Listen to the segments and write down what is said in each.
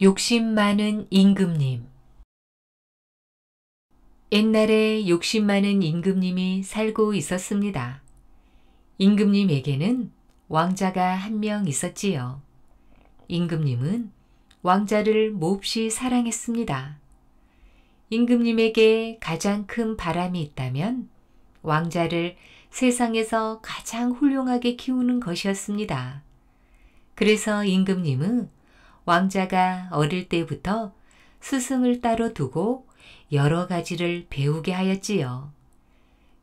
욕심 많은 임금님 옛날에 욕심 많은 임금님이 살고 있었습니다. 임금님에게는 왕자가 한 명 있었지요. 임금님은 왕자를 몹시 사랑했습니다. 임금님에게 가장 큰 바람이 있다면 왕자를 세상에서 가장 훌륭하게 키우는 것이었습니다. 그래서 임금님은 왕자가 어릴 때부터 스승을 따로 두고 여러 가지를 배우게 하였지요.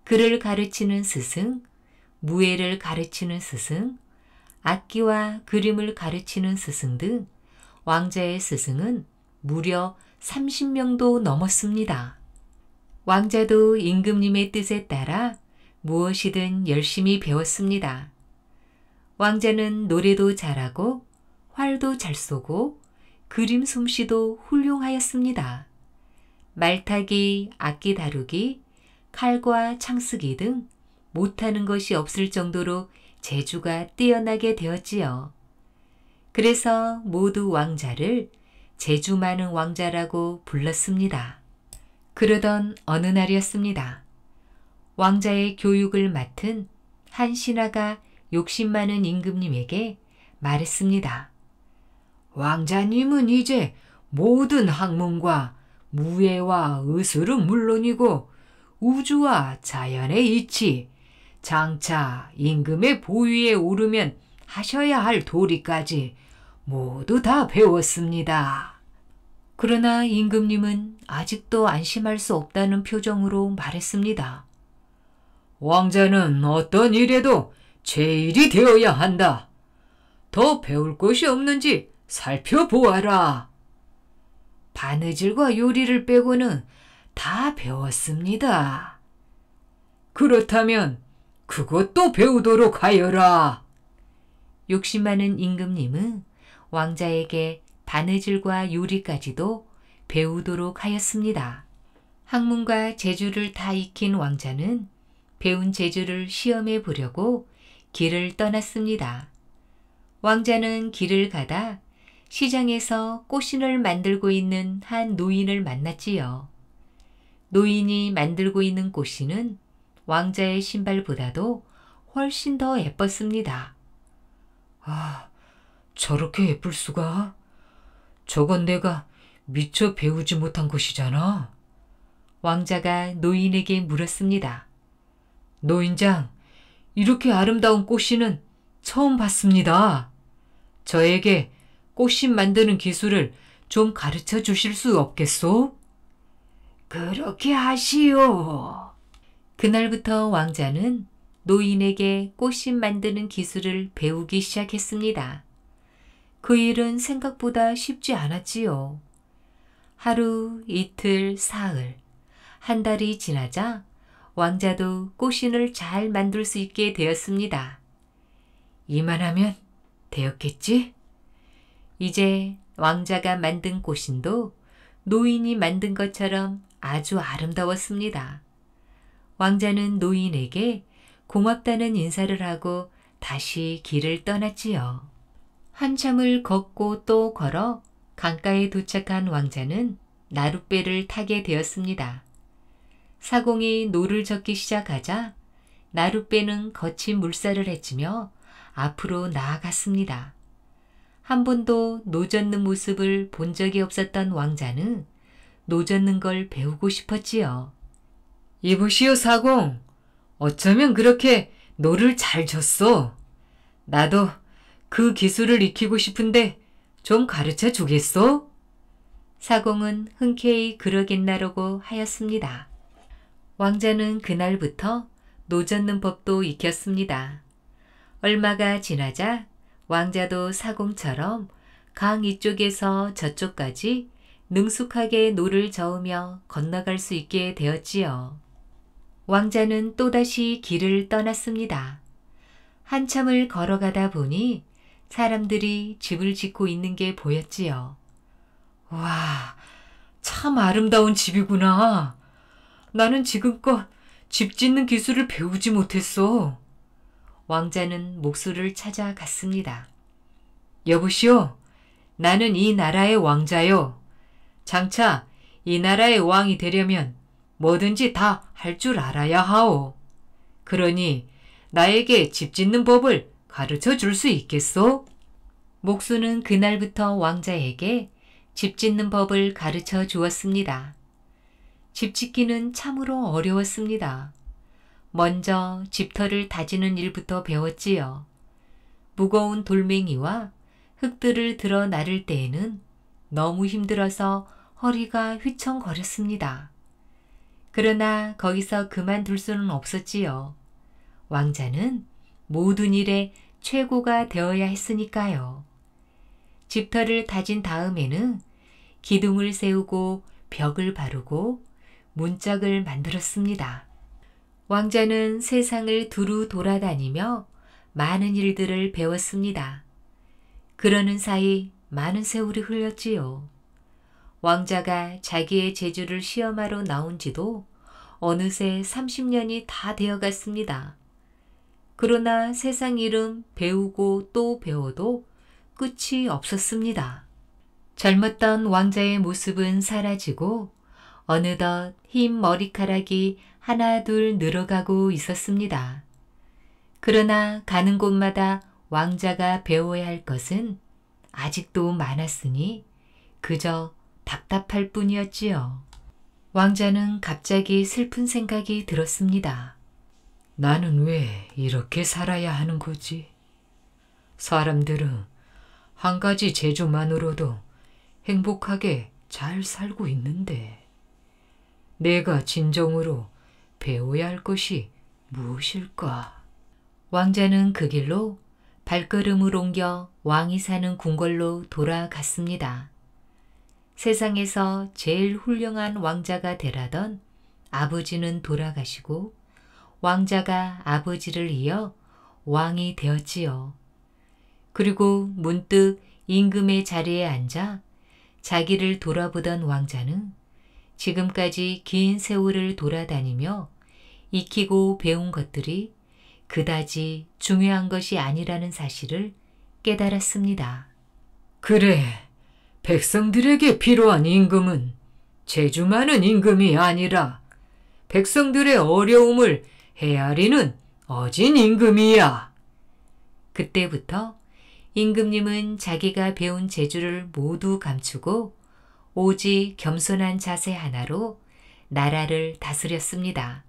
그를 가르치는 스승, 무예를 가르치는 스승, 악기와 그림을 가르치는 스승 등 왕자의 스승은 무려 30명도 넘었습니다. 왕자도 임금님의 뜻에 따라 무엇이든 열심히 배웠습니다. 왕자는 노래도 잘하고 활도 잘 쏘고 그림 솜씨도 훌륭하였습니다. 말타기, 악기 다루기, 칼과 창쓰기 등 못하는 것이 없을 정도로 재주가 뛰어나게 되었지요. 그래서 모두 왕자를 재주 많은 왕자라고 불렀습니다. 그러던 어느 날이었습니다. 왕자의 교육을 맡은 한 신하가 욕심 많은 임금님에게 말했습니다. 왕자님은 이제 모든 학문과 무예와 의술은 물론이고 우주와 자연의 이치, 장차 임금의 보위에 오르면 하셔야 할 도리까지 모두 다 배웠습니다. 그러나 임금님은 아직도 안심할 수 없다는 표정으로 말했습니다. 왕자는 어떤 일에도 제일이 되어야 한다. 더 배울 것이 없는지 살펴보아라. 바느질과 요리를 빼고는 다 배웠습니다. 그렇다면 그것도 배우도록 하여라. 욕심많은 임금님은 왕자에게 바느질과 요리까지도 배우도록 하였습니다. 학문과 재주를 다 익힌 왕자는 배운 재주를 시험해 보려고 길을 떠났습니다. 왕자는 길을 가다 시장에서 꽃신을 만들고 있는 한 노인을 만났지요. 노인이 만들고 있는 꽃신은 왕자의 신발보다도 훨씬 더 예뻤습니다. 아, 저렇게 예쁠 수가? 저건 내가 미처 배우지 못한 것이잖아. 왕자가 노인에게 물었습니다. 노인장, 이렇게 아름다운 꽃신은 처음 봤습니다. 저에게 꽃신 만드는 기술을 좀 가르쳐 주실 수 없겠소? 그렇게 하시오. 그날부터 왕자는 노인에게 꽃신 만드는 기술을 배우기 시작했습니다. 그 일은 생각보다 쉽지 않았지요. 하루, 이틀, 사흘, 한 달이 지나자 왕자도 꽃신을 잘 만들 수 있게 되었습니다. 이만하면 되었겠지? 이제 왕자가 만든 꽃신도 노인이 만든 것처럼 아주 아름다웠습니다. 왕자는 노인에게 고맙다는 인사를 하고 다시 길을 떠났지요. 한참을 걷고 또 걸어 강가에 도착한 왕자는 나룻배를 타게 되었습니다. 사공이 노를 젓기 시작하자 나룻배는 거친 물살을 헤치며 앞으로 나아갔습니다. 한 번도 노젓는 모습을 본 적이 없었던 왕자는 노젓는 걸 배우고 싶었지요. 이보시오 사공, 어쩌면 그렇게 노를 잘 졌어. 나도 그 기술을 익히고 싶은데 좀 가르쳐 주겠소? 사공은 흔쾌히 그러겠나라고 하였습니다. 왕자는 그날부터 노젓는 법도 익혔습니다. 얼마가 지나자 왕자도 사공처럼 강 이쪽에서 저쪽까지 능숙하게 노를 저으며 건너갈 수 있게 되었지요. 왕자는 또다시 길을 떠났습니다. 한참을 걸어가다 보니 사람들이 집을 짓고 있는 게 보였지요. 와, 참 아름다운 집이구나. 나는 지금껏 집 짓는 기술을 배우지 못했어. 왕자는 목수를 찾아갔습니다. 여보시오, 나는 이 나라의 왕자요. 장차 이 나라의 왕이 되려면 뭐든지 다 할 줄 알아야 하오. 그러니 나에게 집 짓는 법을 가르쳐 줄 수 있겠소? 목수는 그날부터 왕자에게 집 짓는 법을 가르쳐 주었습니다. 집 짓기는 참으로 어려웠습니다. 먼저 집터를 다지는 일부터 배웠지요. 무거운 돌멩이와 흙들을 들어 나를 때에는 너무 힘들어서 허리가 휘청거렸습니다. 그러나 거기서 그만둘 수는 없었지요. 왕자는 모든 일에 최고가 되어야 했으니까요. 집터를 다진 다음에는 기둥을 세우고 벽을 바르고 문짝을 만들었습니다. 왕자는 세상을 두루 돌아다니며 많은 일들을 배웠습니다. 그러는 사이 많은 세월이 흘렀지요. 왕자가 자기의 재주를 시험하러 나온 지도 어느새 30년이 다 되어 갔습니다. 그러나 세상 일은 배우고 또 배워도 끝이 없었습니다. 젊었던 왕자의 모습은 사라지고 어느덧 흰 머리카락이 하나 둘 늘어가고 있었습니다. 그러나 가는 곳마다 왕자가 배워야 할 것은 아직도 많았으니 그저 답답할 뿐이었지요. 왕자는 갑자기 슬픈 생각이 들었습니다. 나는 왜 이렇게 살아야 하는 거지? 사람들은 한 가지 재주만으로도 행복하게 잘 살고 있는데. 내가 진정으로 배워야 할 것이 무엇일까? 왕자는 그 길로 발걸음을 옮겨 왕이 사는 궁궐로 돌아갔습니다. 세상에서 제일 훌륭한 왕자가 되라던 아버지는 돌아가시고 왕자가 아버지를 이어 왕이 되었지요. 그리고 문득 임금의 자리에 앉아 자기를 돌아보던 왕자는 지금까지 긴 세월을 돌아다니며 익히고 배운 것들이 그다지 중요한 것이 아니라는 사실을 깨달았습니다. 그래, 백성들에게 필요한 임금은 재주 많은 임금이 아니라 백성들의 어려움을 헤아리는 어진 임금이야. 그때부터 임금님은 자기가 배운 재주를 모두 감추고 오직 겸손한 자세 하나로 나라를 다스렸습니다.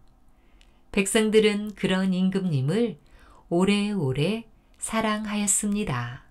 백성들은 그런 임금님을 오래오래 사랑하였습니다.